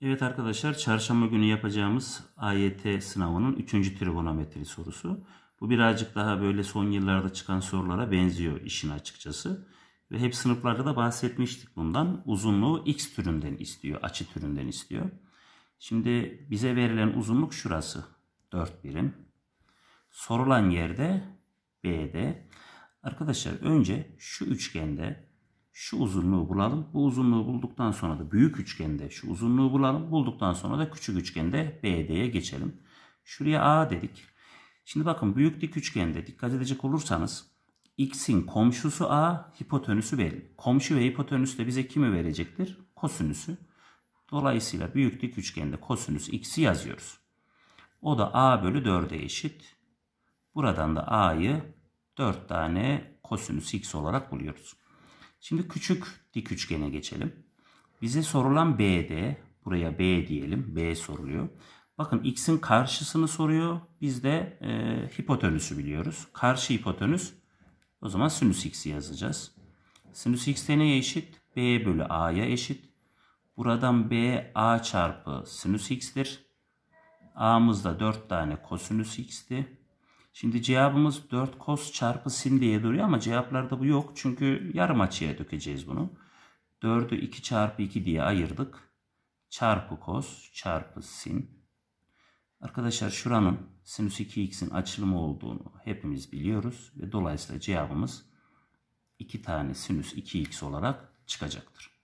Evet arkadaşlar çarşamba günü yapacağımız AYT sınavının 3. trigonometri sorusu. Bu birazcık daha böyle son yıllarda çıkan sorulara benziyor işin açıkçası. Ve hep sınıflarda da bahsetmiştik bundan. Uzunluğu x türünden istiyor, açı türünden istiyor. Şimdi bize verilen uzunluk şurası. 4 birim. Sorulan yerde B'de. Arkadaşlar önce şu üçgende şu uzunluğu bulalım. Bu uzunluğu bulduktan sonra da büyük üçgende şu uzunluğu bulalım. Bulduktan sonra da küçük üçgende BD'ye geçelim. Şuraya A dedik. Şimdi bakın büyük dik üçgende dikkat edecek olursanız x'in komşusu A, hipotenüsü b. Komşu ve hipotenüs de bize kimi verecektir? Kosinüsü. Dolayısıyla büyük dik üçgende kosinüs x'i yazıyoruz. O da A bölü 4'e eşit. Buradan da A'yı 4 tane kosinüs x olarak buluyoruz. Şimdi küçük dik üçgene geçelim. Bize sorulan BD, buraya B diyelim, B soruluyor. Bakın x'in karşısını soruyor. Biz de e, hipotenüsü biliyoruz. Karşı hipotenüs o zaman sinüs x'i yazacağız. Sinüs x de neye eşit? B bölü a'ya eşit. Buradan b a çarpı sinüs x'dir. A'mız da 4 tane kosinüs x'ti. Şimdi cevabımız 4 cos çarpı sin diye duruyor ama cevaplarda bu yok. Çünkü yarım açıya dökeceğiz bunu. 4'ü 2 çarpı 2 diye ayırdık. Çarpı cos çarpı sin. Arkadaşlar şuranın sinüs 2x'in açılımı olduğunu hepimiz biliyoruz. ve Dolayısıyla cevabımız 2 tane sinüs 2x olarak çıkacaktır.